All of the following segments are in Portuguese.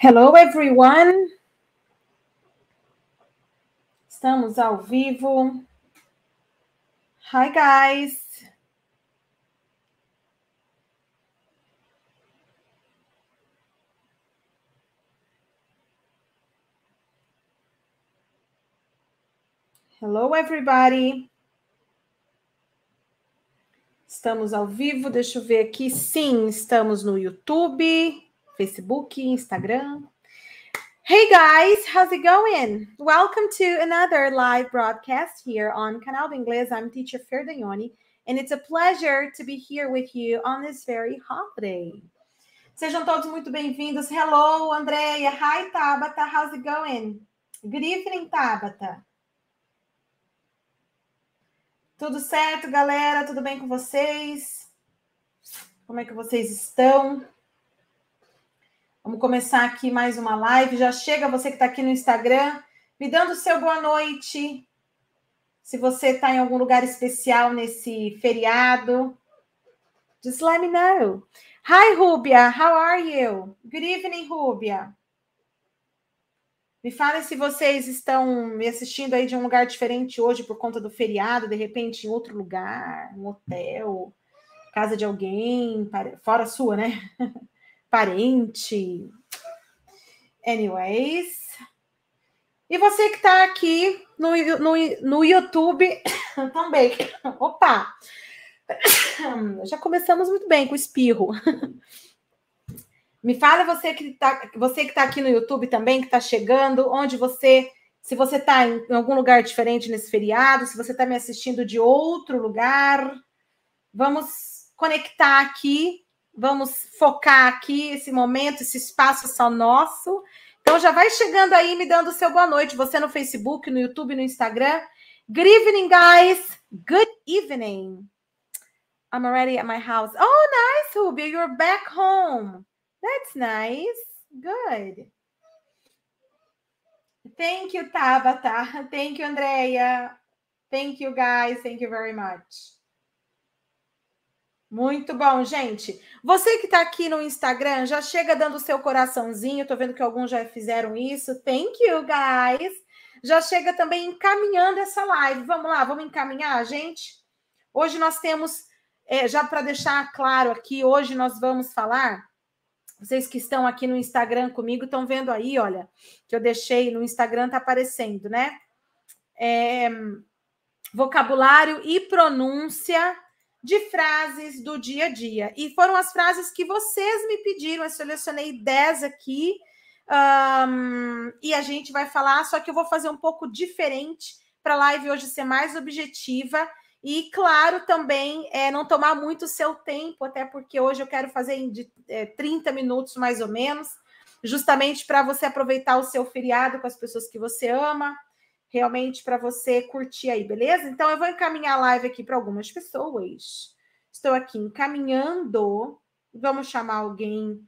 Hello, everyone. Estamos ao vivo. Hi, guys. Hello, everybody. Estamos ao vivo, deixa eu ver aqui. Sim, estamos no YouTube, Facebook, Instagram. Hey guys, how's it going? Welcome to another live broadcast here on Canal Inglês. I'm teacher Ferdinoni, and it's a pleasure to be here with you on this very holiday. Sejam todos muito bem-vindos. Hello, Andreia. Hi, Tabata. How's it going? Good evening, Tabata. Tudo certo, galera? Tudo bem com vocês? Como é que vocês estão? Vamos começar aqui mais uma live. Já chega você que está aqui no Instagram, me dando o seu boa noite. Se você está em algum lugar especial nesse feriado, just let me know. Hi, Rubia. How are you? Good evening, Rubia. Me falem se vocês estão me assistindo aí de um lugar diferente hoje por conta do feriado, de repente em outro lugar, um hotel, casa de alguém, fora sua, né? Parente. Anyways. E você que está aqui no, no, no YouTube também. Opa! Já começamos muito bem com o espirro. Me fala você que está você que tá aqui no YouTube também, que está chegando, onde você, se você está em, em algum lugar diferente nesse feriado, se você está me assistindo de outro lugar, vamos conectar aqui, vamos focar aqui esse momento, esse espaço só nosso. Então já vai chegando aí me dando o seu boa noite, você no Facebook, no YouTube, no Instagram. Good evening, guys. Good evening. I'm already at my house. Oh, nice, Ruby. You're back home. That's nice. Good. Thank you, Tabata. Thank you, Andrea. Thank you, guys. Thank you very much. Muito bom, gente. Você que está aqui no Instagram, já chega dando o seu coraçãozinho. Estou vendo que alguns já fizeram isso. Thank you, guys. Já chega também encaminhando essa live. Vamos lá, vamos encaminhar, gente? Hoje nós temos, é, já para deixar claro aqui, hoje nós vamos falar vocês que estão aqui no Instagram comigo estão vendo aí, olha, que eu deixei no Instagram, tá aparecendo, né? É, vocabulário e pronúncia de frases do dia a dia. E foram as frases que vocês me pediram, eu selecionei 10 aqui. Um, e a gente vai falar, só que eu vou fazer um pouco diferente para a live hoje ser mais objetiva e, claro, também é, não tomar muito o seu tempo, até porque hoje eu quero fazer em de, é, 30 minutos mais ou menos, justamente para você aproveitar o seu feriado com as pessoas que você ama, realmente para você curtir aí, beleza? Então, eu vou encaminhar a live aqui para algumas pessoas. Estou aqui encaminhando. Vamos chamar alguém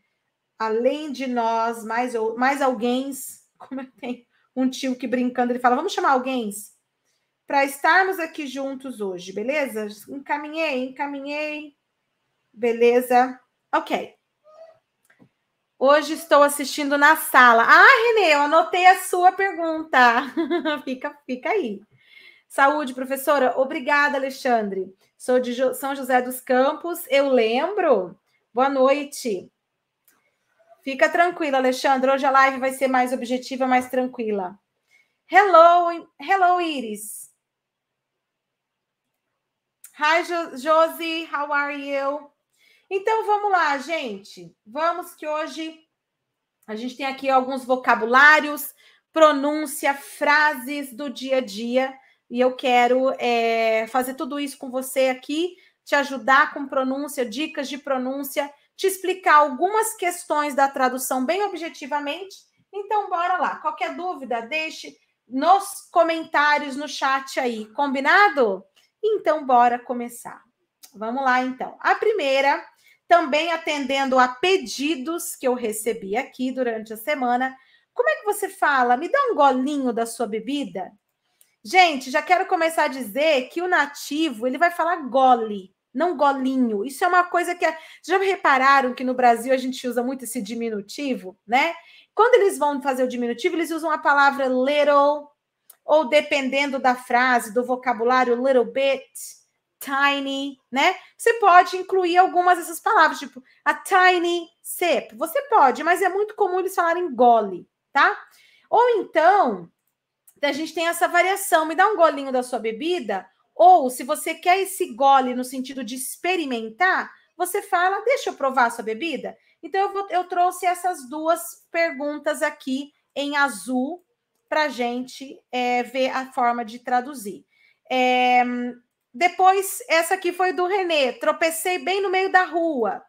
além de nós, mais, mais alguém. Como eu tenho um tio que brincando, ele fala: vamos chamar alguém para estarmos aqui juntos hoje, beleza? Encaminhei, encaminhei. Beleza? Ok. Hoje estou assistindo na sala. Ah, Renê, eu anotei a sua pergunta. fica, fica aí. Saúde, professora. Obrigada, Alexandre. Sou de São José dos Campos. Eu lembro. Boa noite. Fica tranquila, Alexandre. Hoje a live vai ser mais objetiva, mais tranquila. Hello, hello, Iris. Hi, jo Josi, how are you? Então vamos lá, gente. Vamos que hoje a gente tem aqui alguns vocabulários, pronúncia, frases do dia a dia. E eu quero é, fazer tudo isso com você aqui, te ajudar com pronúncia, dicas de pronúncia, te explicar algumas questões da tradução bem objetivamente. Então, bora lá. Qualquer dúvida, deixe nos comentários, no chat aí. Combinado? Então, bora começar. Vamos lá, então. A primeira, também atendendo a pedidos que eu recebi aqui durante a semana. Como é que você fala? Me dá um golinho da sua bebida? Gente, já quero começar a dizer que o nativo, ele vai falar gole, não golinho. Isso é uma coisa que. É, já repararam que no Brasil a gente usa muito esse diminutivo, né? Quando eles vão fazer o diminutivo, eles usam a palavra little, ou dependendo da frase, do vocabulário, little bit, tiny, né? Você pode incluir algumas dessas palavras, tipo a tiny sip. Você pode, mas é muito comum eles falarem gole, tá? Ou então, a gente tem essa variação, me dá um golinho da sua bebida, ou se você quer esse gole no sentido de experimentar, você fala, deixa eu provar a sua bebida. Então, eu, vou, eu trouxe essas duas perguntas aqui em azul para a gente é, ver a forma de traduzir. É, depois, essa aqui foi do Renê. Tropecei bem no meio da rua.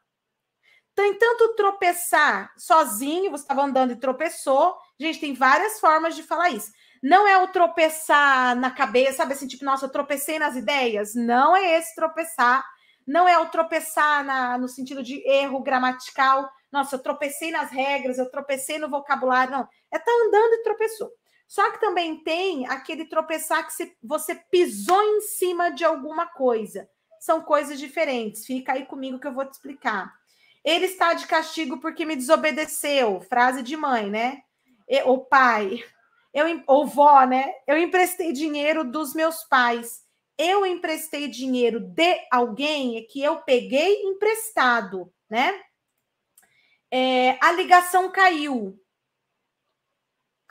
Tem tanto tropeçar sozinho, você estava andando e tropeçou. Gente, tem várias formas de falar isso. Não é o tropeçar na cabeça, sabe assim, tipo, nossa, eu tropecei nas ideias. Não é esse tropeçar. Não é o tropeçar na, no sentido de erro gramatical. Nossa, eu tropecei nas regras, eu tropecei no vocabulário. Não, é tá andando e tropeçou. Só que também tem aquele tropeçar que você pisou em cima de alguma coisa. São coisas diferentes. Fica aí comigo que eu vou te explicar. Ele está de castigo porque me desobedeceu. Frase de mãe, né? O pai, eu, ou vó, né? Eu emprestei dinheiro dos meus pais. Eu emprestei dinheiro de alguém que eu peguei emprestado, né? É, a ligação caiu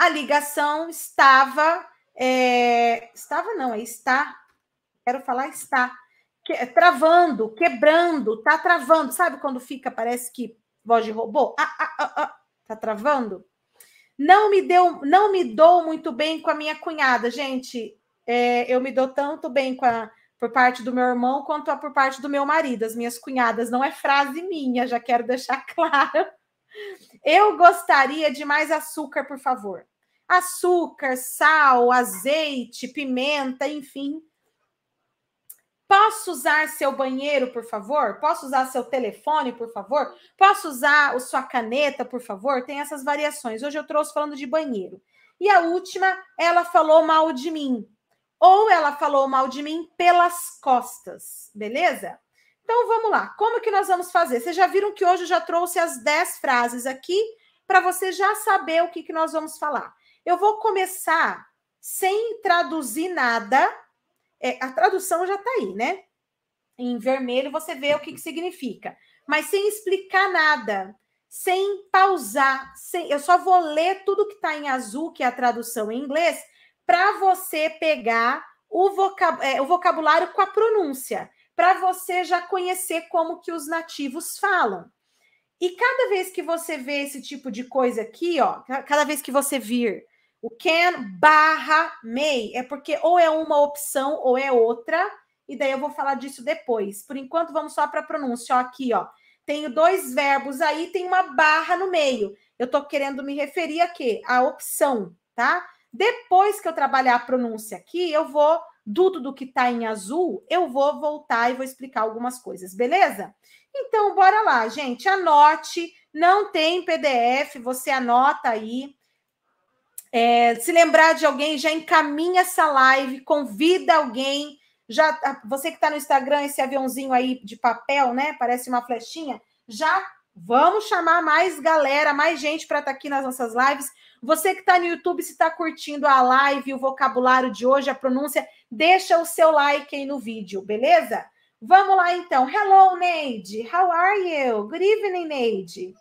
a ligação estava. É, estava, não, é está. Quero falar está. Que, é, travando, quebrando, tá travando. Sabe quando fica, parece que voz de robô? Ah, ah, ah, ah, tá travando? Não me deu, não me dou muito bem com a minha cunhada, gente. É, eu me dou tanto bem com a, por parte do meu irmão quanto a, por parte do meu marido, as minhas cunhadas. Não é frase minha, já quero deixar claro. Eu gostaria de mais açúcar, por favor açúcar, sal, azeite, pimenta, enfim. Posso usar seu banheiro, por favor? Posso usar seu telefone, por favor? Posso usar sua caneta, por favor? Tem essas variações. Hoje eu trouxe falando de banheiro. E a última, ela falou mal de mim. Ou ela falou mal de mim pelas costas, beleza? Então vamos lá. Como que nós vamos fazer? Vocês já viram que hoje eu já trouxe as 10 frases aqui para você já saber o que, que nós vamos falar. Eu vou começar sem traduzir nada. É, a tradução já está aí, né? Em vermelho você vê o que, que significa. Mas sem explicar nada, sem pausar, sem, eu só vou ler tudo que está em azul, que é a tradução em inglês, para você pegar o, vocab, é, o vocabulário com a pronúncia, para você já conhecer como que os nativos falam. E cada vez que você vê esse tipo de coisa aqui, ó, cada vez que você vir o can barra may é porque ou é uma opção ou é outra, e daí eu vou falar disso depois. Por enquanto, vamos só para a pronúncia. Ó, aqui, ó. Tenho dois verbos aí, tem uma barra no meio. Eu estou querendo me referir a quê? A opção, tá? Depois que eu trabalhar a pronúncia aqui, eu vou tudo do que está em azul, eu vou voltar e vou explicar algumas coisas, beleza? Então, bora lá, gente. Anote, não tem PDF, você anota aí. É, se lembrar de alguém, já encaminha essa live, convida alguém. Já, você que está no Instagram, esse aviãozinho aí de papel, né? Parece uma flechinha. Já vamos chamar mais galera, mais gente para estar tá aqui nas nossas lives. Você que está no YouTube, se está curtindo a live, o vocabulário de hoje, a pronúncia, deixa o seu like aí no vídeo, beleza? Vamos lá então. Hello, Neide. How are you? Good evening, Neide.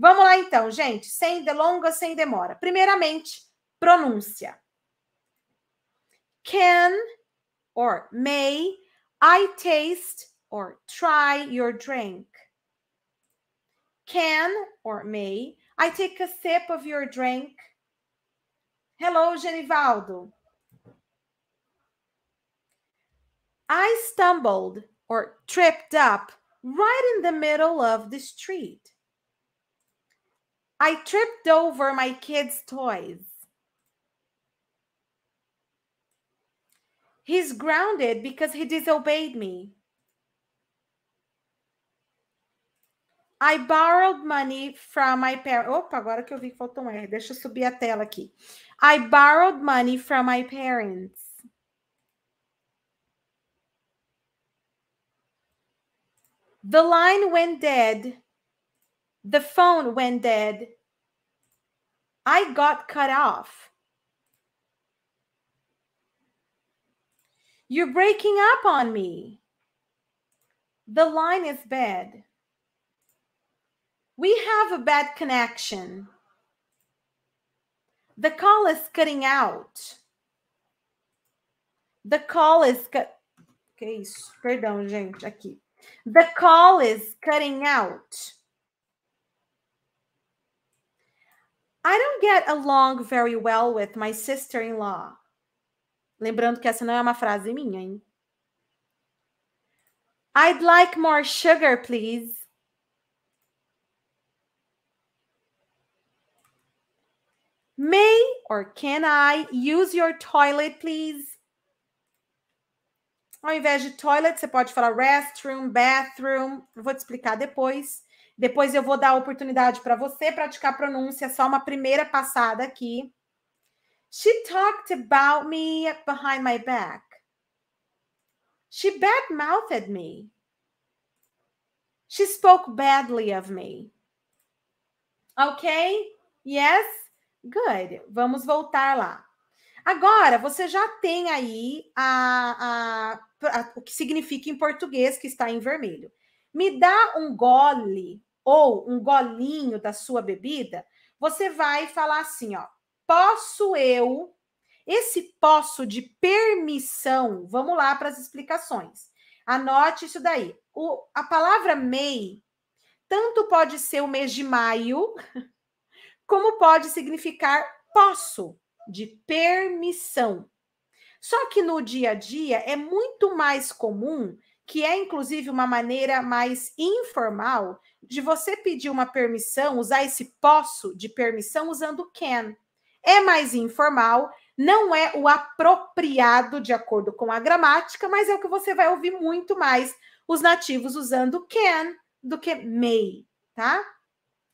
Vamos lá então, gente, sem delongas, sem demora. Primeiramente, pronúncia. Can or may I taste or try your drink? Can or may I take a sip of your drink? Hello, Genivaldo. I stumbled or tripped up right in the middle of the street. I tripped over my kids' toys. He's grounded because he disobeyed me. I borrowed money from my parents. Opa, agora que eu vi que faltou um R. Deixa eu subir a tela aqui. I borrowed money from my parents. The line went dead the phone went dead. I got cut off. You're breaking up on me. The line is bad. We have a bad connection. The call is cutting out. The call is cut. Que okay, isso? Perdão, gente, aqui. The call is cutting out. I don't get along very well with my sister-in-law. Lembrando que essa não é uma frase minha, hein? I'd like more sugar, please. May or can I use your toilet, please? Ao invés de toilet, você pode falar restroom, bathroom. Eu vou te explicar depois. Depois eu vou dar a oportunidade para você praticar pronúncia, só uma primeira passada aqui. She talked about me behind my back. She badmouthed me. She spoke badly of me. Ok? Yes? Good. Vamos voltar lá. Agora, você já tem aí a, a, a, o que significa em português, que está em vermelho. Me dá um gole ou um golinho da sua bebida, você vai falar assim, ó, posso eu? Esse posso de permissão, vamos lá para as explicações. Anote isso daí. O, a palavra MEI tanto pode ser o mês de maio, como pode significar posso, de permissão. Só que no dia a dia é muito mais comum, que é inclusive uma maneira mais informal, de você pedir uma permissão, usar esse posso de permissão usando can. É mais informal, não é o apropriado de acordo com a gramática, mas é o que você vai ouvir muito mais os nativos usando can do que may, tá?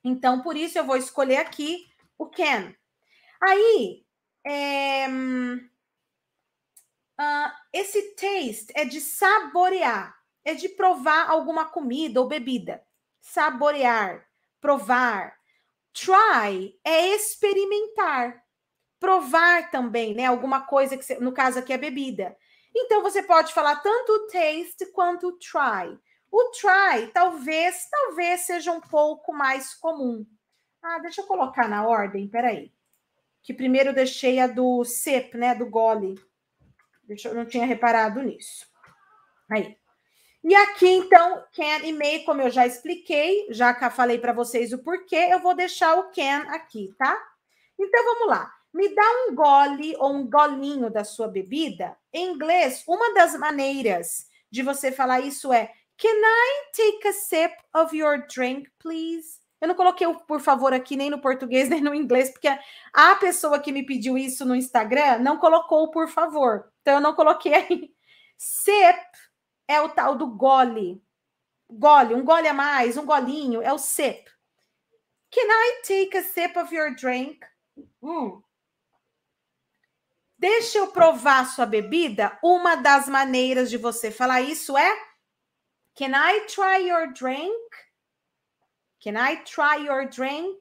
Então, por isso eu vou escolher aqui o can. Aí, é, uh, esse taste é de saborear, é de provar alguma comida ou bebida saborear, provar. Try é experimentar, provar também, né? Alguma coisa que, no caso aqui é bebida. Então você pode falar tanto o taste quanto o try. O try talvez, talvez seja um pouco mais comum. Ah, deixa eu colocar na ordem, peraí. Que primeiro eu deixei a do sip, né? Do gole. Deixa, eu não tinha reparado nisso. Aí. E aqui, então, can e may, como eu já expliquei, já que eu falei para vocês o porquê, eu vou deixar o can aqui, tá? Então, vamos lá. Me dá um gole ou um golinho da sua bebida. Em inglês, uma das maneiras de você falar isso é Can I take a sip of your drink, please? Eu não coloquei o por favor aqui nem no português nem no inglês, porque a pessoa que me pediu isso no Instagram não colocou o por favor. Então, eu não coloquei aí. Sip é o tal do gole. Gole, um gole a mais, um golinho, é o sip. Can I take a sip of your drink? Hum. Deixa eu provar sua bebida. Uma das maneiras de você falar isso é: Can I try your drink? Can I try your drink?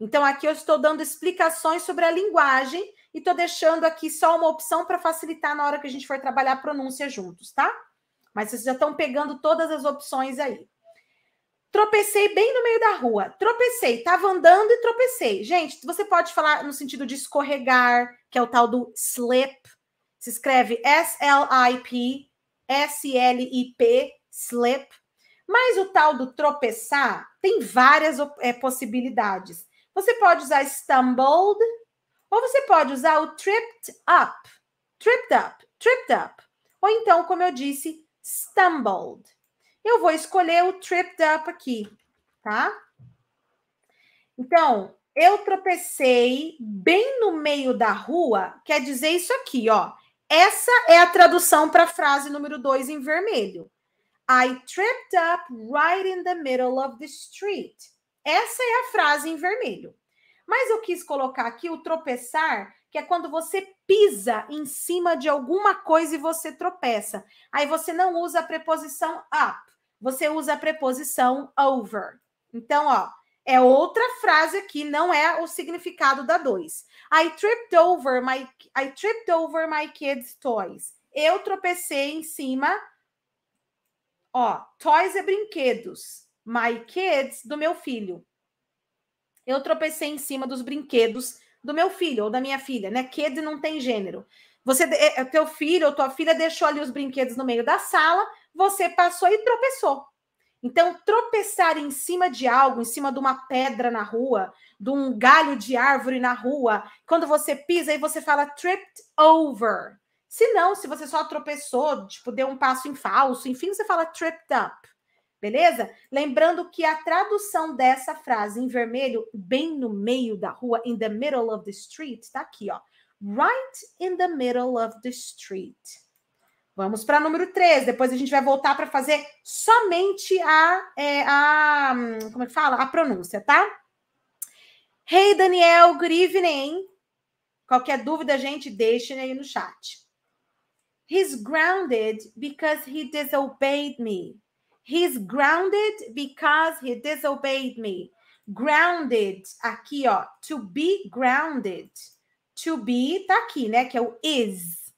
Então, aqui eu estou dando explicações sobre a linguagem e estou deixando aqui só uma opção para facilitar na hora que a gente for trabalhar a pronúncia juntos, tá? Mas vocês já estão pegando todas as opções aí. Tropecei bem no meio da rua. Tropecei, estava andando e tropecei. Gente, você pode falar no sentido de escorregar, que é o tal do slip. Se escreve S-L-I-P, S-L-I-P, slip. Mas o tal do tropeçar tem várias é, possibilidades. Você pode usar stumbled, ou você pode usar o tripped up, tripped up, tripped up. Ou então, como eu disse, stumbled. Eu vou escolher o tripped up aqui, tá? Então, eu tropecei bem no meio da rua, quer dizer isso aqui, ó. Essa é a tradução para a frase número 2 em vermelho. I tripped up right in the middle of the street. Essa é a frase em vermelho. Mas eu quis colocar aqui o tropeçar que é quando você pisa em cima de alguma coisa e você tropeça. Aí você não usa a preposição up, você usa a preposição over. Então, ó, é outra frase aqui, não é o significado da dois. I tripped over my I tripped over my kids toys. Eu tropecei em cima ó, toys é brinquedos, my kids do meu filho. Eu tropecei em cima dos brinquedos do meu filho ou da minha filha, né? Kids não tem gênero. Você, é, é, teu filho ou tua filha deixou ali os brinquedos no meio da sala, você passou e tropeçou. Então, tropeçar em cima de algo, em cima de uma pedra na rua, de um galho de árvore na rua, quando você pisa e você fala tripped over. Se não, se você só tropeçou, tipo, deu um passo em falso, enfim, você fala tripped up beleza? Lembrando que a tradução dessa frase em vermelho, bem no meio da rua, in the middle of the street, está aqui, ó. Right in the middle of the street. Vamos para número 3. Depois a gente vai voltar para fazer somente a, é, a. Como é que fala? A pronúncia, tá? Hey, Daniel, good evening. Qualquer dúvida, gente, deixem aí no chat. He's grounded because he disobeyed me. He's grounded because he disobeyed me. Grounded, aqui, ó. To be grounded. To be tá aqui, né? Que é o is,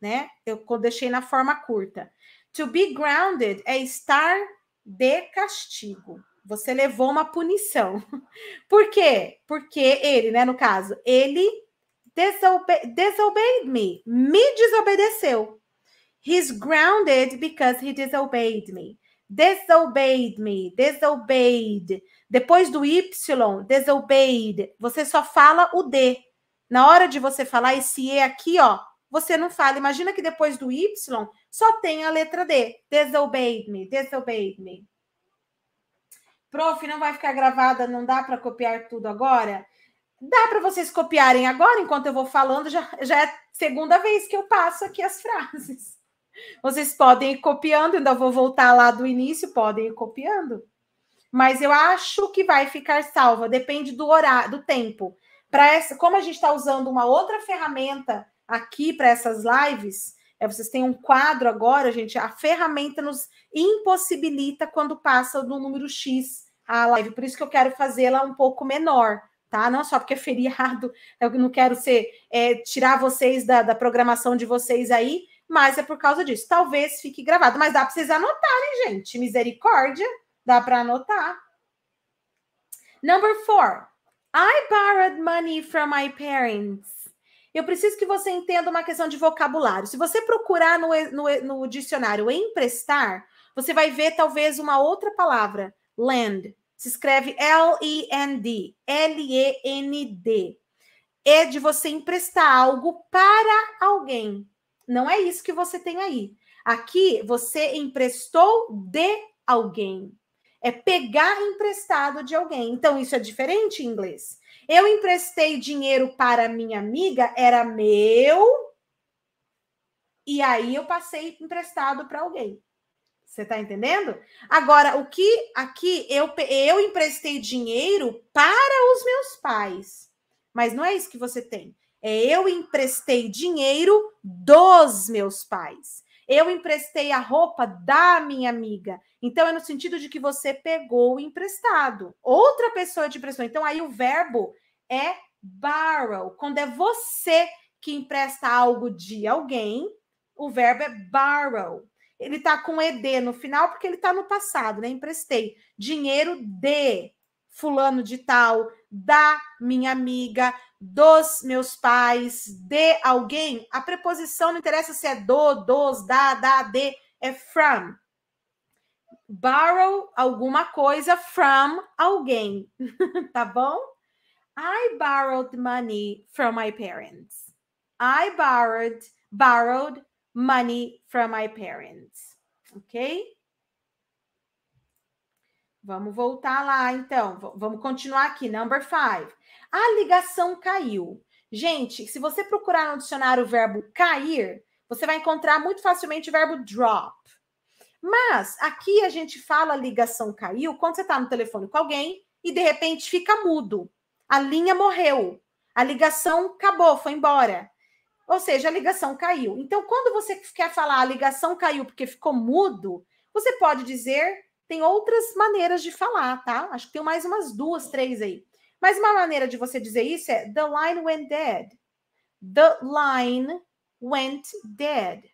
né? Eu deixei na forma curta. To be grounded é estar de castigo. Você levou uma punição. Por quê? Porque ele, né, no caso, ele disobe disobeyed me, me desobedeceu. He's grounded because he disobeyed me. Disobeyed me, disobeyed. Depois do Y, disobeyed, você só fala o D. Na hora de você falar esse E aqui, ó, você não fala. Imagina que depois do Y só tem a letra D. Disobeyed me, disobeyed me. Prof, não vai ficar gravada, não dá para copiar tudo agora? Dá para vocês copiarem agora, enquanto eu vou falando, já, já é segunda vez que eu passo aqui as frases. Vocês podem ir copiando, ainda vou voltar lá do início, podem ir copiando. Mas eu acho que vai ficar salva, depende do horário, do tempo. Para essa, como a gente está usando uma outra ferramenta aqui para essas lives, é, vocês têm um quadro agora, gente. A ferramenta nos impossibilita quando passa do número X a live. Por isso que eu quero fazê-la um pouco menor, tá? Não só porque é feriado, eu não quero ser é, tirar vocês da, da programação de vocês aí, mas é por causa disso. Talvez fique gravado, mas dá para vocês anotarem, gente. Misericórdia, dá para anotar. Number four. I borrowed money from my parents. Eu preciso que você entenda uma questão de vocabulário. Se você procurar no, no, no dicionário emprestar, você vai ver talvez uma outra palavra. Lend. Se escreve L-E-N-D. L-E-N-D. É de você emprestar algo para alguém. Não é isso que você tem aí. Aqui você emprestou de alguém. É pegar emprestado de alguém. Então isso é diferente em inglês. Eu emprestei dinheiro para minha amiga, era meu. E aí eu passei emprestado para alguém. Você tá entendendo? Agora, o que aqui eu, eu emprestei dinheiro para os meus pais. Mas não é isso que você tem. É, eu emprestei dinheiro dos meus pais. Eu emprestei a roupa da minha amiga. Então, é no sentido de que você pegou o emprestado. Outra pessoa te emprestou. Então, aí o verbo é borrow. Quando é você que empresta algo de alguém, o verbo é borrow. Ele tá com ed no final porque ele tá no passado, né? Emprestei dinheiro de fulano de tal, da minha amiga, dos meus pais, de alguém. A preposição não interessa se é do, dos, da, da, de, é from. Borrow alguma coisa from alguém, tá bom? I borrowed money from my parents. I borrowed borrowed money from my parents. Ok? Vamos voltar lá, então. V vamos continuar aqui. Number five. A ligação caiu. Gente, se você procurar no dicionário o verbo cair, você vai encontrar muito facilmente o verbo drop. Mas aqui a gente fala ligação caiu quando você está no telefone com alguém e de repente fica mudo. A linha morreu. A ligação acabou, foi embora. Ou seja, a ligação caiu. Então, quando você quer falar a ligação caiu porque ficou mudo, você pode dizer tem outras maneiras de falar, tá? Acho que tem mais umas duas, três aí. Mas uma maneira de você dizer isso é: The line went dead. The line went dead.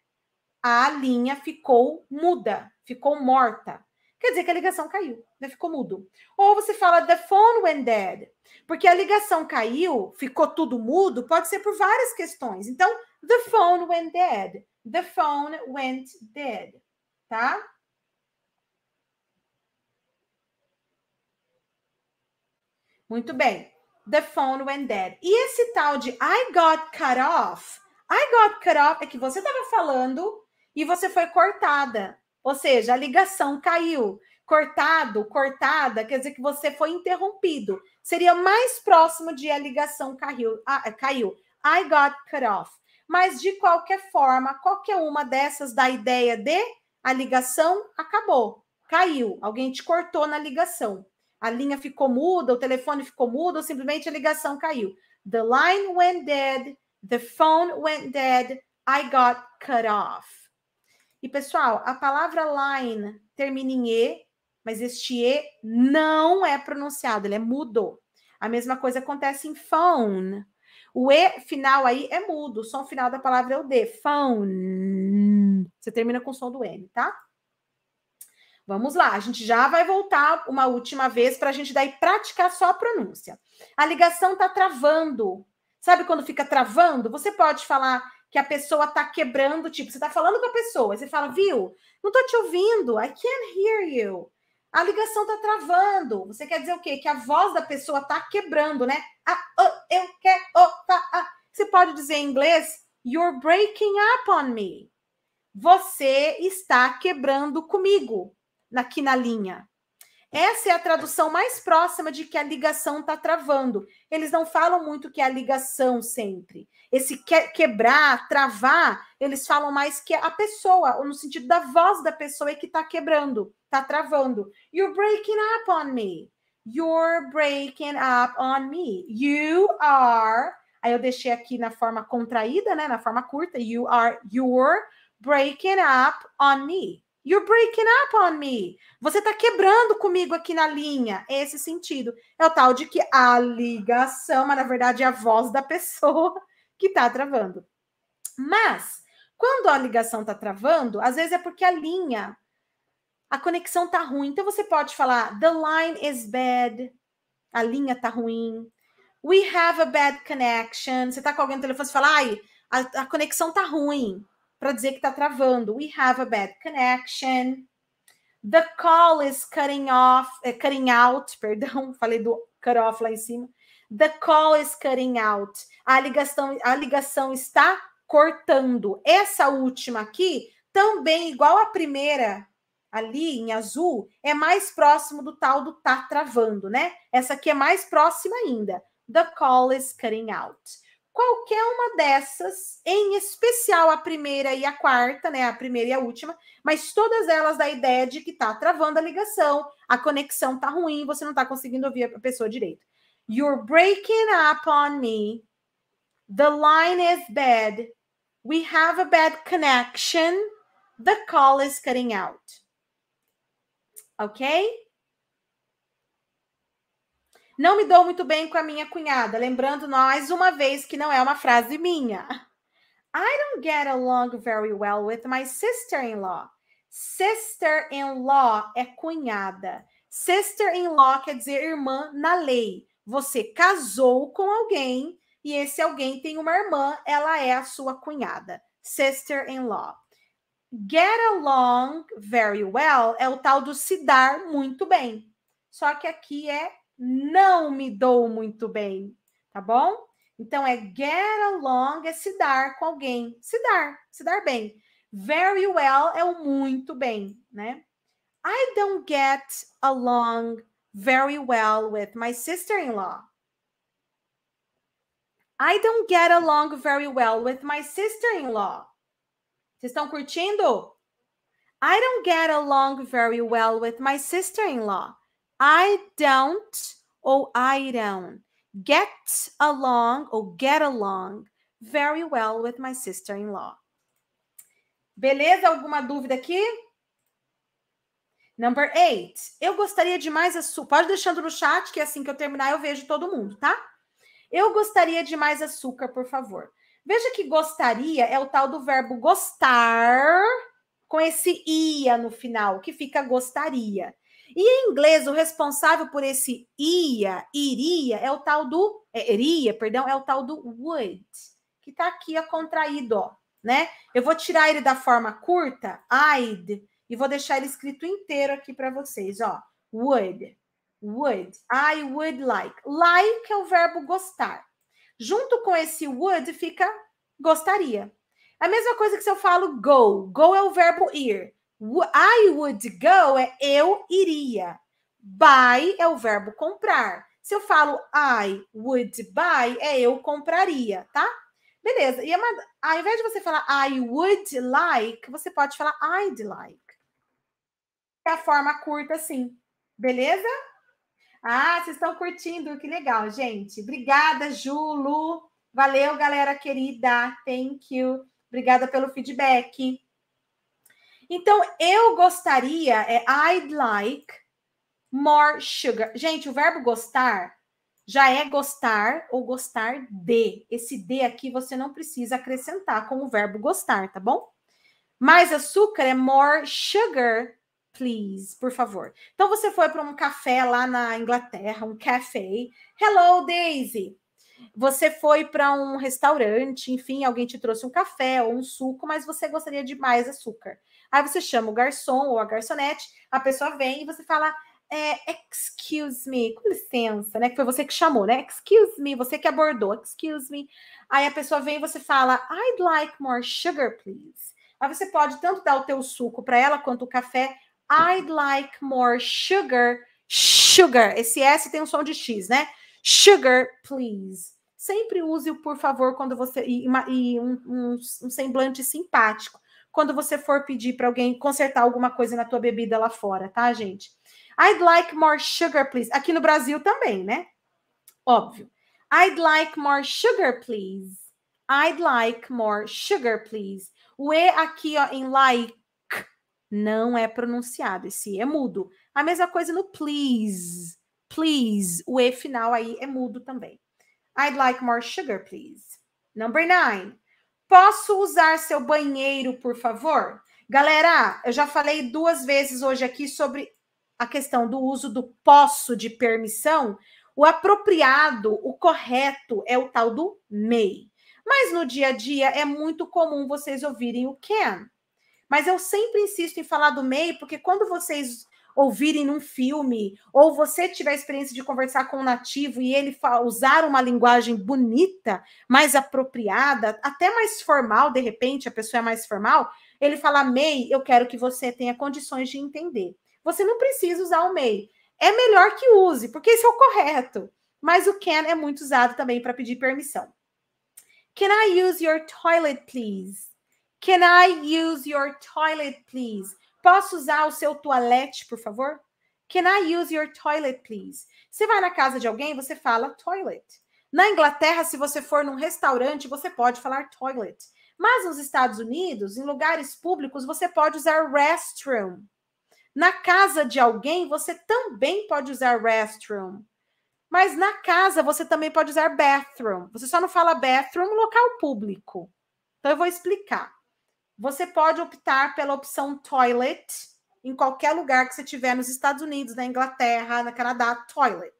A linha ficou muda, ficou morta. Quer dizer que a ligação caiu, né? Ficou mudo. Ou você fala the phone went dead, porque a ligação caiu, ficou tudo mudo, pode ser por várias questões. Então, the phone went dead. The phone went dead, tá? Muito bem. The phone went dead. E esse tal de I got cut off. I got cut off é que você estava falando e você foi cortada. Ou seja, a ligação caiu. Cortado, cortada, quer dizer que você foi interrompido. Seria mais próximo de a ligação caiu. Ah, caiu. I got cut off. Mas de qualquer forma, qualquer uma dessas da ideia de a ligação acabou, caiu, alguém te cortou na ligação a linha ficou muda, o telefone ficou mudo, ou simplesmente a ligação caiu. The line went dead, the phone went dead, I got cut off. E pessoal, a palavra line termina em E, mas este E não é pronunciado, ele é mudo. A mesma coisa acontece em phone. O E final aí é mudo, o som final da palavra é o D, phone. Você termina com o som do N, tá? Vamos lá, a gente já vai voltar uma última vez para a gente daí praticar só a pronúncia. A ligação está travando. Sabe quando fica travando? Você pode falar que a pessoa está quebrando, tipo, você está falando com a pessoa, você fala, viu, não estou te ouvindo, I can't hear you. A ligação está travando. Você quer dizer o quê? Que a voz da pessoa está quebrando, né? Ah, oh, eu quero, oh, tá, ah. Você pode dizer em inglês, you're breaking up on me. Você está quebrando comigo aqui na linha. Essa é a tradução mais próxima de que a ligação está travando. Eles não falam muito que é a ligação sempre. Esse que, quebrar, travar, eles falam mais que a pessoa, ou no sentido da voz da pessoa é que está quebrando, está travando. You're breaking up on me. You're breaking up on me. You are. Aí eu deixei aqui na forma contraída, né? Na forma curta. You are. You're breaking up on me. You're breaking up on me. Você está quebrando comigo aqui na linha. É esse sentido. É o tal de que a ligação, mas na verdade é a voz da pessoa que está travando. Mas, quando a ligação está travando, às vezes é porque a linha, a conexão está ruim. Então você pode falar: The line is bad. A linha está ruim. We have a bad connection. Você está com alguém no telefone e fala: Ai, a, a conexão está ruim para dizer que está travando. We have a bad connection. The call is cutting off, uh, cutting out, perdão, falei do cut off lá em cima. The call is cutting out. A ligação, a ligação está cortando. Essa última aqui também igual à primeira ali em azul, é mais próximo do tal do tá travando, né? Essa aqui é mais próxima ainda. The call is cutting out qualquer uma dessas, em especial a primeira e a quarta, né? A primeira e a última, mas todas elas da ideia de que tá travando a ligação, a conexão tá ruim, você não tá conseguindo ouvir a pessoa direito. You're breaking up on me. The line is bad. We have a bad connection. The call is cutting out. Ok? Não me dou muito bem com a minha cunhada, lembrando mais uma vez que não é uma frase minha. I don't get along very well with my sister-in-law. Sister-in-law é cunhada. Sister-in-law quer dizer irmã na lei. Você casou com alguém e esse alguém tem uma irmã, ela é a sua cunhada. Sister-in-law. Get along very well é o tal do se dar muito bem. Só que aqui é não me dou muito bem, tá bom? Então é get along, é se dar com alguém, se dar, se dar bem. Very well é o muito bem, né? I don't get along very well with my sister-in-law. I don't get along very well with my sister-in-law. Vocês estão curtindo? I don't get along very well with my sister-in-law. I don't ou I don't get along ou get along very well with my sister-in-law. Beleza? Alguma dúvida aqui? Number eight. Eu gostaria demais a sua. Pode deixando no chat, que assim que eu terminar eu vejo todo mundo, tá? Eu gostaria de mais açúcar, por favor. Veja que gostaria é o tal do verbo gostar com esse ia no final, que fica gostaria. E em inglês, o responsável por esse ia, iria, é o tal do. É, iria, perdão, é o tal do would, que tá aqui ó, contraído, ó, né? Eu vou tirar ele da forma curta, I'd, e vou deixar ele escrito inteiro aqui para vocês, ó. Would, would, I would like. Like é o verbo gostar. Junto com esse would fica gostaria. A mesma coisa que se eu falo go. Go é o verbo ir. I would go é eu iria. Buy é o verbo comprar. Se eu falo I would buy, é eu compraria, tá? Beleza. E é ao invés de você falar I would like, você pode falar I'd like. É a forma curta, assim. Beleza? Ah, vocês estão curtindo, que legal, gente. Obrigada, Julu. Valeu, galera querida. Thank you. Obrigada pelo feedback. Então, eu gostaria, é I'd like more sugar. Gente, o verbo gostar já é gostar ou gostar de. Esse de aqui você não precisa acrescentar com o verbo gostar, tá bom? Mais açúcar é more sugar, please, por favor. Então você foi para um café lá na Inglaterra, um café. Hello, Daisy. Você foi para um restaurante, enfim, alguém te trouxe um café ou um suco, mas você gostaria de mais açúcar. Aí você chama o garçom ou a garçonete, a pessoa vem e você fala, é, excuse me, com licença, né? Que foi você que chamou, né? Excuse me, você que abordou, excuse me. Aí a pessoa vem e você fala, I'd like more sugar, please. Aí você pode tanto dar o teu suco para ela quanto o café. I'd like more sugar, sugar. Esse S tem um som de X, né? Sugar, please. Sempre use o por favor quando você e, e um, um, um semblante simpático quando você for pedir para alguém consertar alguma coisa na tua bebida lá fora, tá, gente? I'd like more sugar, please. Aqui no Brasil também, né? Óbvio. I'd like more sugar, please. I'd like more sugar, please. O E aqui ó, em like não é pronunciado, esse é mudo. A mesma coisa no please. Please. O E final aí é mudo também. I'd like more sugar, please. Number nine. Posso usar seu banheiro, por favor? Galera, eu já falei duas vezes hoje aqui sobre a questão do uso do posso de permissão. O apropriado, o correto é o tal do MEI. Mas no dia a dia é muito comum vocês ouvirem o can. Mas eu sempre insisto em falar do MEI, porque quando vocês ouvirem num filme, ou você tiver a experiência de conversar com um nativo e ele usar uma linguagem bonita, mais apropriada, até mais formal, de repente, a pessoa é mais formal, ele fala, MEI, eu quero que você tenha condições de entender. Você não precisa usar o MEI. É melhor que use, porque esse é o correto. Mas o can é muito usado também para pedir permissão. Can I use your toilet, please? Can I use your toilet, please? Posso usar o seu toalete, por favor? Can I use your toilet, please? Você vai na casa de alguém, você fala toilet. Na Inglaterra, se você for num restaurante, você pode falar toilet. Mas nos Estados Unidos, em lugares públicos, você pode usar restroom. Na casa de alguém, você também pode usar restroom. Mas na casa, você também pode usar bathroom. Você só não fala bathroom no local público. Então, eu vou explicar. Você pode optar pela opção toilet em qualquer lugar que você tiver nos Estados Unidos, na Inglaterra, no Canadá, toilet.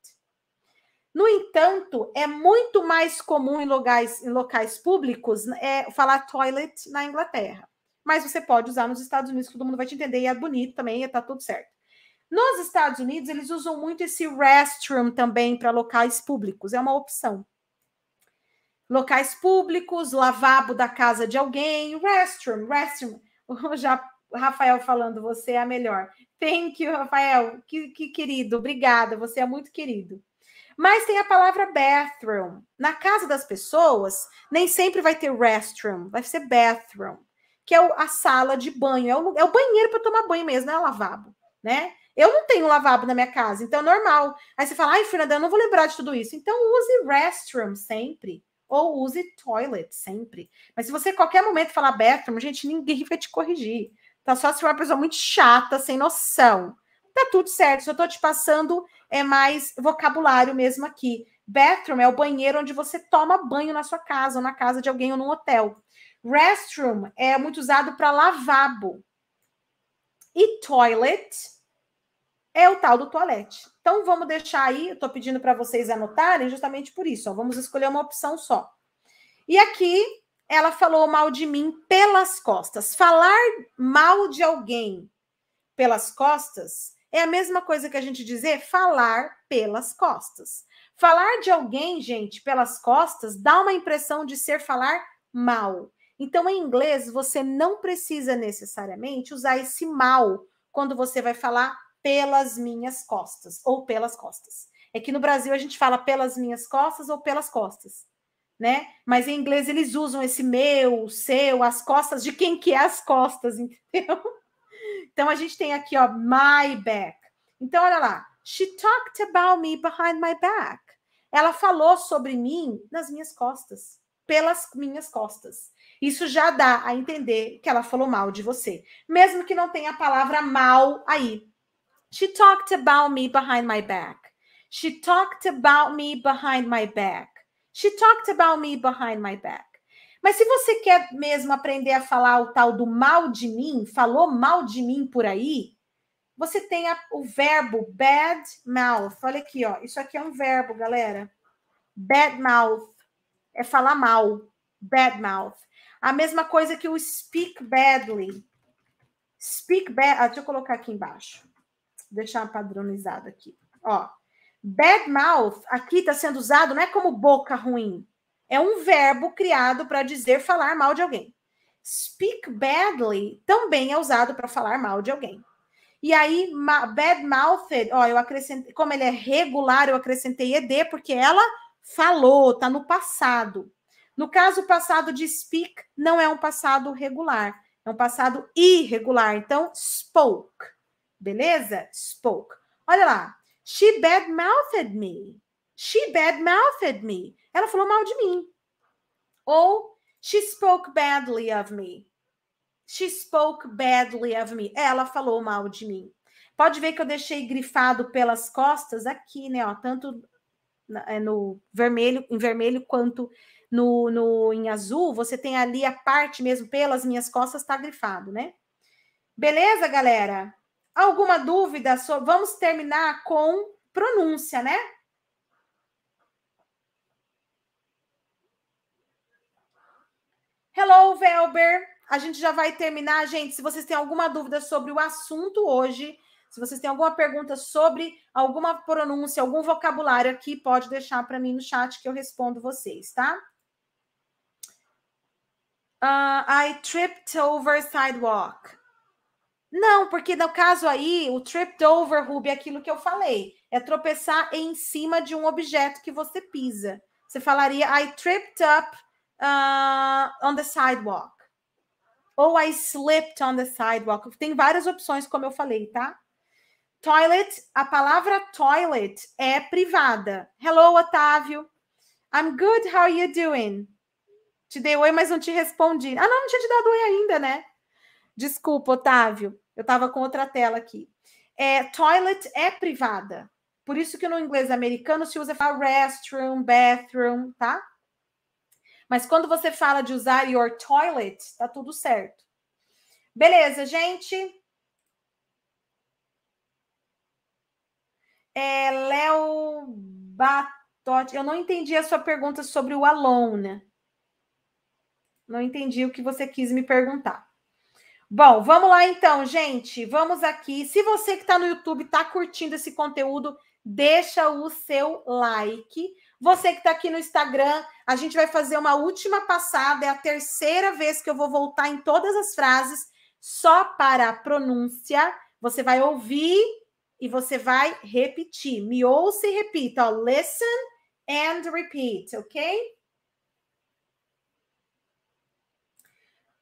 No entanto, é muito mais comum em locais, em locais públicos é, falar toilet na Inglaterra. Mas você pode usar nos Estados Unidos, todo mundo vai te entender, e é bonito também, e tá tudo certo. Nos Estados Unidos, eles usam muito esse restroom também para locais públicos, é uma opção locais públicos, lavabo da casa de alguém, restroom, restroom. Já Rafael falando, você é a melhor. Thank you, Rafael. Que, que querido, obrigada, você é muito querido. Mas tem a palavra bathroom. Na casa das pessoas, nem sempre vai ter restroom, vai ser bathroom, que é a sala de banho, é o, é o banheiro para tomar banho mesmo, não é lavabo, né? Eu não tenho lavabo na minha casa, então é normal. Aí você fala, ai, Fernanda, eu não vou lembrar de tudo isso. Então use restroom sempre ou use toilet sempre. Mas se você em qualquer momento falar bathroom, gente, ninguém vai te corrigir. Tá só se for uma pessoa muito chata, sem noção. Tá tudo certo, eu tô te passando é mais vocabulário mesmo aqui. Bathroom é o banheiro onde você toma banho na sua casa, ou na casa de alguém ou num hotel. Restroom é muito usado para lavabo. E toilet é o tal do toalete. Então, vamos deixar aí, estou pedindo para vocês anotarem justamente por isso. Ó, vamos escolher uma opção só. E aqui, ela falou mal de mim pelas costas. Falar mal de alguém pelas costas é a mesma coisa que a gente dizer falar pelas costas. Falar de alguém, gente, pelas costas dá uma impressão de ser falar mal. Então, em inglês, você não precisa necessariamente usar esse mal quando você vai falar pelas minhas costas ou pelas costas. É que no Brasil a gente fala pelas minhas costas ou pelas costas, né? Mas em inglês eles usam esse meu, o seu, as costas de quem que é as costas, entendeu? Então a gente tem aqui, ó, my back. Então olha lá, she talked about me behind my back. Ela falou sobre mim nas minhas costas, pelas minhas costas. Isso já dá a entender que ela falou mal de você, mesmo que não tenha a palavra mal aí, She talked about me behind my back. She talked about me behind my back. She talked about me behind my back. Mas se você quer mesmo aprender a falar o tal do mal de mim, falou mal de mim por aí, você tem a, o verbo bad mouth. Olha aqui, ó. Isso aqui é um verbo, galera. Bad mouth é falar mal. Bad mouth. A mesma coisa que o speak badly. Speak bad. Ah, deixa eu colocar aqui embaixo deixar padronizado aqui. Ó, bad mouth aqui está sendo usado não é como boca ruim. É um verbo criado para dizer falar mal de alguém. Speak badly também é usado para falar mal de alguém. E aí, bad mouthed, ó, eu acrescentei, como ele é regular, eu acrescentei ed, porque ela falou, tá no passado. No caso, o passado de speak não é um passado regular, é um passado irregular. Então, spoke. Beleza? Spoke. Olha lá. She badmouthed me. She badmouthed me. Ela falou mal de mim. Ou she spoke badly of me. She spoke badly of me. Ela falou mal de mim. Pode ver que eu deixei grifado pelas costas aqui, né? Ó, tanto é, no vermelho, em vermelho quanto no, no em azul. Você tem ali a parte mesmo pelas minhas costas tá grifado, né? Beleza, galera? Alguma dúvida? Vamos terminar com pronúncia, né? Hello, Velber. A gente já vai terminar, gente. Se vocês têm alguma dúvida sobre o assunto hoje, se vocês têm alguma pergunta sobre alguma pronúncia, algum vocabulário aqui, pode deixar para mim no chat que eu respondo vocês, tá? Uh, I tripped over sidewalk. Não, porque no caso aí, o tripped over, Ruby, é aquilo que eu falei, é tropeçar em cima de um objeto que você pisa. Você falaria, I tripped up uh, on the sidewalk. Ou I slipped on the sidewalk. Tem várias opções, como eu falei, tá? Toilet, a palavra toilet é privada. Hello, Otávio. I'm good, how are you doing? Te dei oi, mas não te respondi. Ah, não, não tinha te dado oi ainda, né? Desculpa, Otávio, eu estava com outra tela aqui. É, toilet é privada. Por isso que no inglês americano se usa falar restroom, bathroom, tá? Mas quando você fala de usar your toilet, tá tudo certo. Beleza, gente? É, Léo Batotti, eu não entendi a sua pergunta sobre o alone. Não entendi o que você quis me perguntar. Bom, vamos lá então, gente. Vamos aqui. Se você que está no YouTube está curtindo esse conteúdo, deixa o seu like. Você que está aqui no Instagram, a gente vai fazer uma última passada. É a terceira vez que eu vou voltar em todas as frases, só para a pronúncia. Você vai ouvir e você vai repetir. Me ouça e repita. Ó, listen and repeat, ok?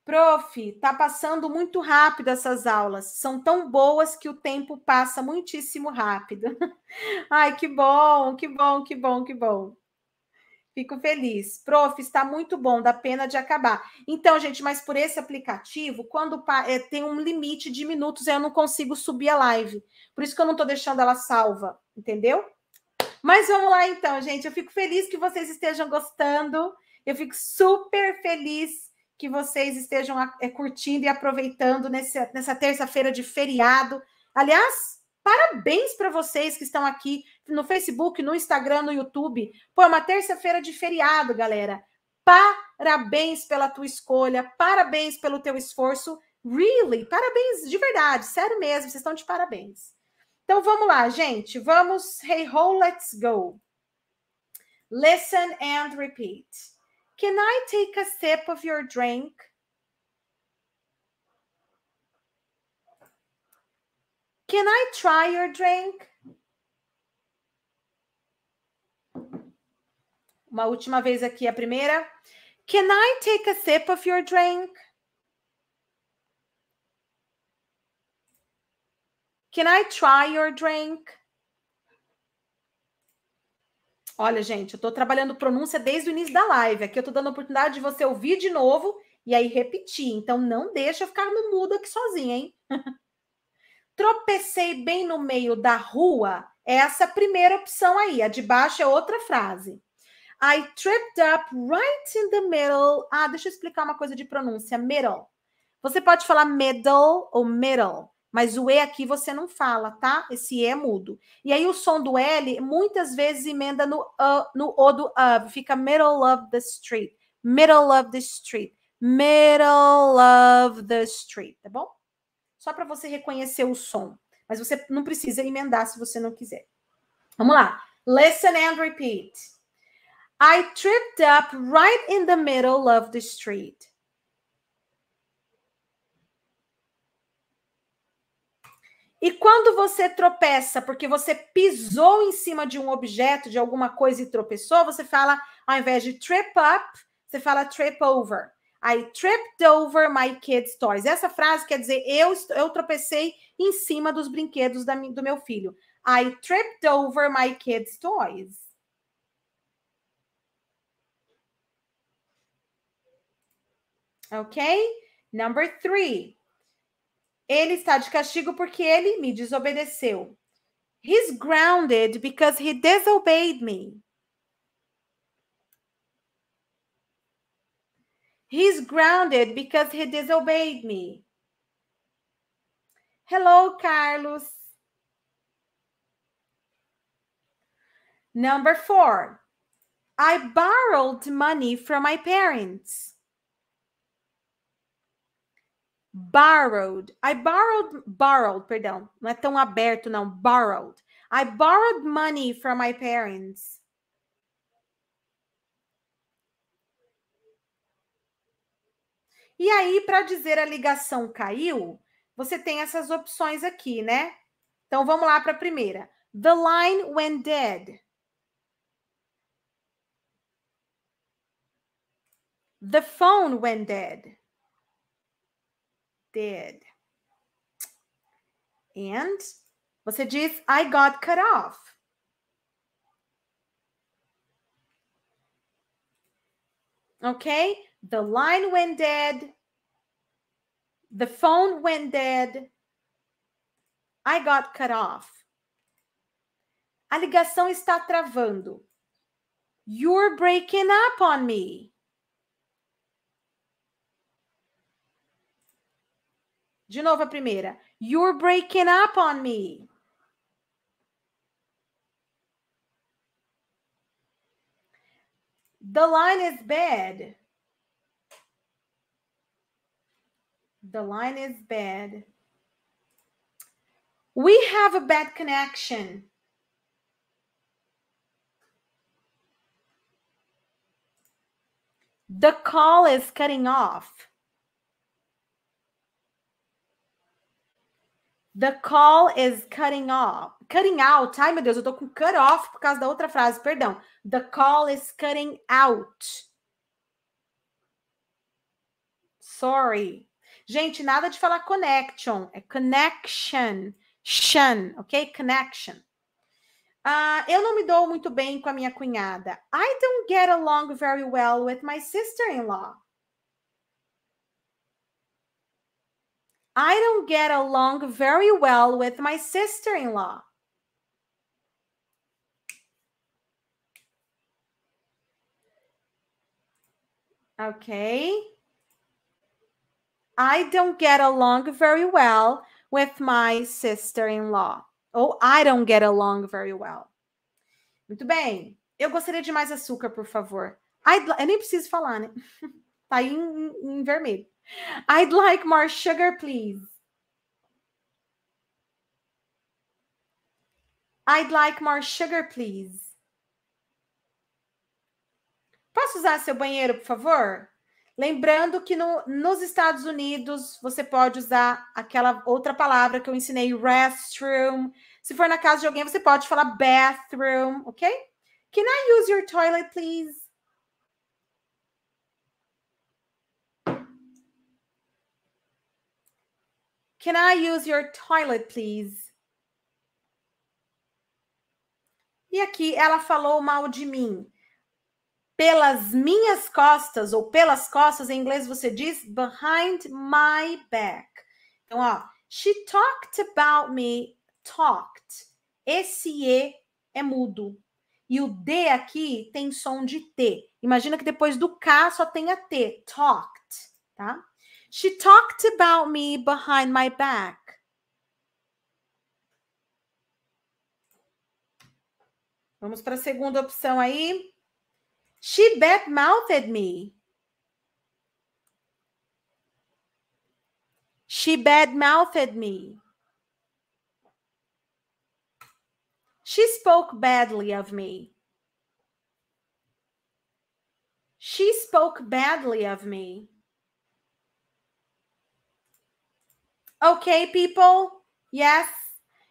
Prof, tá passando muito rápido essas aulas. São tão boas que o tempo passa muitíssimo rápido. Ai, que bom, que bom, que bom, que bom. Fico feliz. Prof, está muito bom, dá pena de acabar. Então, gente, mas por esse aplicativo, quando é, tem um limite de minutos, eu não consigo subir a live. Por isso que eu não estou deixando ela salva, entendeu? Mas vamos lá então, gente. Eu fico feliz que vocês estejam gostando. Eu fico super feliz que vocês estejam é, curtindo e aproveitando nessa, nessa terça-feira de feriado. Aliás, parabéns para vocês que estão aqui no Facebook, no Instagram, no YouTube. Pô, é uma terça-feira de feriado, galera. Parabéns pela tua escolha, parabéns pelo teu esforço. Really, parabéns de verdade, sério mesmo, vocês estão de parabéns. Então vamos lá, gente. Vamos, hey ho, let's go. Listen and repeat. Can I take a sip of your drink? Can I try your drink? Uma última vez aqui, a primeira. Can I take a sip of your drink? Can I try your drink? Olha, gente, eu estou trabalhando pronúncia desde o início da live. Aqui eu estou dando a oportunidade de você ouvir de novo e aí repetir. Então, não deixa eu ficar no mudo aqui sozinha, hein? Tropecei bem no meio da rua. É essa primeira opção aí. A de baixo é outra frase. I tripped up right in the middle. Ah, deixa eu explicar uma coisa de pronúncia. Middle. Você pode falar middle ou middle. Mas o E aqui você não fala, tá? Esse E é mudo. E aí o som do L muitas vezes emenda no, uh, no O do of, fica middle of the street, middle of the street, middle of the street, tá bom? Só para você reconhecer o som. Mas você não precisa emendar se você não quiser. Vamos lá. Listen and repeat. I tripped up right in the middle of the street. E quando você tropeça, porque você pisou em cima de um objeto, de alguma coisa e tropeçou, você fala, ao invés de trip up, você fala trip over. I tripped over my kids' toys. Essa frase quer dizer, eu, eu tropecei em cima dos brinquedos da, do meu filho. I tripped over my kids' toys. Okay? Number three. Ele está de castigo porque ele me desobedeceu. He's grounded because he disobeyed me. He's grounded because he disobeyed me. Hello, Carlos. Number four, I borrowed money from my parents borrowed. I borrowed, borrowed, perdão, não é tão aberto não, borrowed. I borrowed money from my parents. E aí, para dizer a ligação caiu, você tem essas opções aqui, né? Então vamos lá para a primeira. The line went dead. The phone went dead did. And você diz I got cut off. Okay? The line went dead. The phone went dead. I got cut off. A ligação está travando. You're breaking up on me. De novo a primeira. You're breaking up on me. The line is bad. The line is bad. We have a bad connection. The call is cutting off. The call is cutting off. Cutting out. Ai, meu Deus, eu tô com cut off por causa da outra frase, perdão. The call is cutting out. Sorry. Gente, nada de falar connection. É connection. Shun, ok? Connection. Uh, eu não me dou muito bem com a minha cunhada. I don't get along very well with my sister-in-law. I don't get along very well with my sister-in-law. Okay. I don't get along very well with my sister-in-law. Ou I don't get along very well. Muito bem. Eu gostaria de mais açúcar, por favor. I, eu nem preciso falar, né? tá aí em, em vermelho. I'd like more sugar, please. I'd like more sugar, please. Posso usar seu banheiro, por favor? Lembrando que no, nos Estados Unidos você pode usar aquela outra palavra que eu ensinei, restroom. Se for na casa de alguém, você pode falar bathroom, ok? Can I use your toilet, please? Can I use your toilet, please? E aqui ela falou mal de mim. Pelas minhas costas, ou pelas costas, em inglês você diz behind my back. Então, ó, she talked about me, talked. Esse E é mudo. E o D aqui tem som de T. Imagina que depois do K só tenha T, talked, tá? She talked about me behind my back. Vamos para a segunda opção aí. She badmouthed me. She badmouthed me. She spoke badly of me. She spoke badly of me. Ok, people? Yes?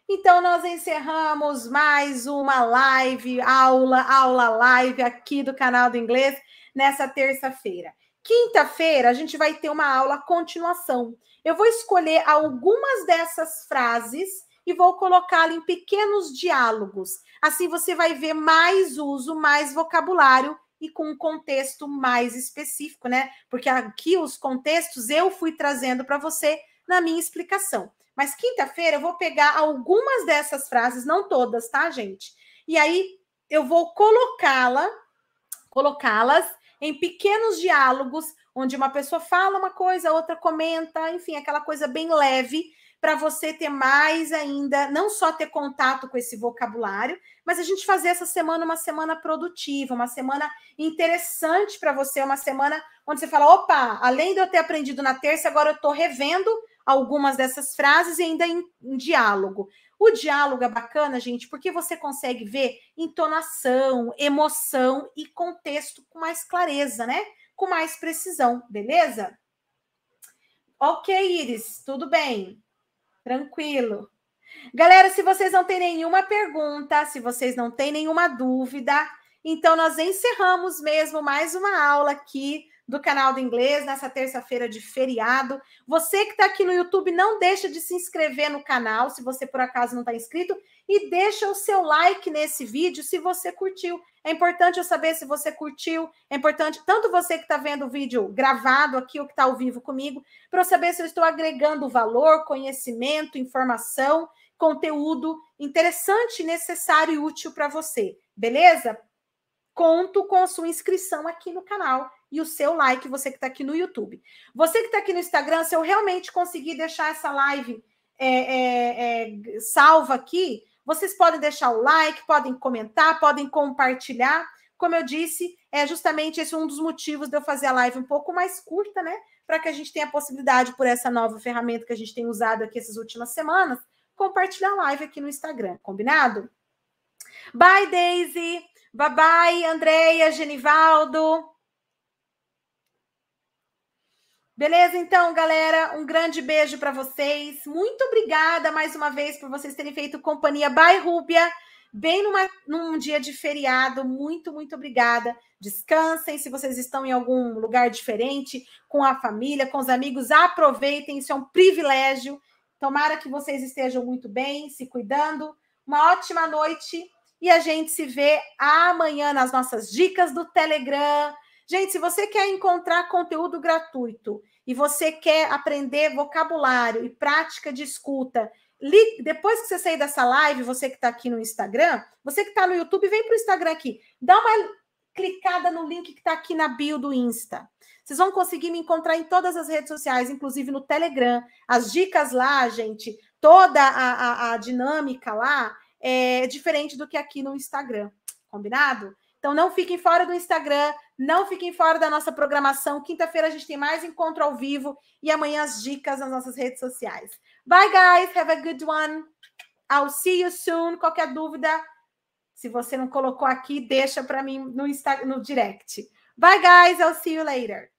Então, nós encerramos mais uma live, aula, aula, live aqui do canal do inglês nessa terça-feira. Quinta-feira, a gente vai ter uma aula continuação. Eu vou escolher algumas dessas frases e vou colocá-la em pequenos diálogos. Assim, você vai ver mais uso, mais vocabulário e com um contexto mais específico, né? Porque aqui os contextos eu fui trazendo para você na minha explicação. Mas quinta-feira eu vou pegar algumas dessas frases, não todas, tá, gente? E aí eu vou colocá-la, colocá-las em pequenos diálogos, onde uma pessoa fala uma coisa, outra comenta, enfim, aquela coisa bem leve, para você ter mais ainda, não só ter contato com esse vocabulário, mas a gente fazer essa semana uma semana produtiva, uma semana interessante para você, uma semana onde você fala: opa, além de eu ter aprendido na terça, agora eu estou revendo algumas dessas frases e ainda em, em diálogo. O diálogo é bacana, gente, porque você consegue ver entonação, emoção e contexto com mais clareza, né? Com mais precisão, beleza? Ok, Iris, tudo bem. Tranquilo. Galera, se vocês não têm nenhuma pergunta, se vocês não têm nenhuma dúvida, então nós encerramos mesmo mais uma aula aqui do canal do inglês nessa terça-feira de feriado. Você que está aqui no YouTube, não deixa de se inscrever no canal, se você por acaso não está inscrito, e deixa o seu like nesse vídeo se você curtiu. É importante eu saber se você curtiu, é importante tanto você que está vendo o vídeo gravado aqui ou que está ao vivo comigo, para eu saber se eu estou agregando valor, conhecimento, informação, conteúdo interessante, necessário e útil para você. Beleza? Conto com sua inscrição aqui no canal e o seu like, você que está aqui no YouTube. Você que está aqui no Instagram, se eu realmente conseguir deixar essa live é, é, é, salva aqui, vocês podem deixar o like, podem comentar, podem compartilhar. Como eu disse, é justamente esse um dos motivos de eu fazer a live um pouco mais curta, né? Para que a gente tenha a possibilidade, por essa nova ferramenta que a gente tem usado aqui essas últimas semanas, compartilhar a live aqui no Instagram, combinado? Bye, Daisy! Bye bye, Andréia, Genivaldo. Beleza, então, galera, um grande beijo para vocês. Muito obrigada mais uma vez por vocês terem feito companhia by Rúbia, bem numa, num dia de feriado. Muito, muito obrigada. Descansem, se vocês estão em algum lugar diferente, com a família, com os amigos, aproveitem, isso é um privilégio. Tomara que vocês estejam muito bem, se cuidando. Uma ótima noite e a gente se vê amanhã nas nossas dicas do Telegram Gente, se você quer encontrar conteúdo gratuito e você quer aprender vocabulário e prática de escuta, depois que você sair dessa live, você que está aqui no Instagram, você que está no YouTube, vem para o Instagram aqui. Dá uma clicada no link que está aqui na bio do Insta. Vocês vão conseguir me encontrar em todas as redes sociais, inclusive no Telegram. As dicas lá, gente, toda a, a, a dinâmica lá é diferente do que aqui no Instagram. Combinado? Então não fiquem fora do Instagram, não fiquem fora da nossa programação. Quinta-feira a gente tem mais encontro ao vivo e amanhã as dicas nas nossas redes sociais. Bye guys, have a good one. I'll see you soon. Qualquer dúvida, se você não colocou aqui, deixa para mim no Insta no direct. Bye guys, I'll see you later.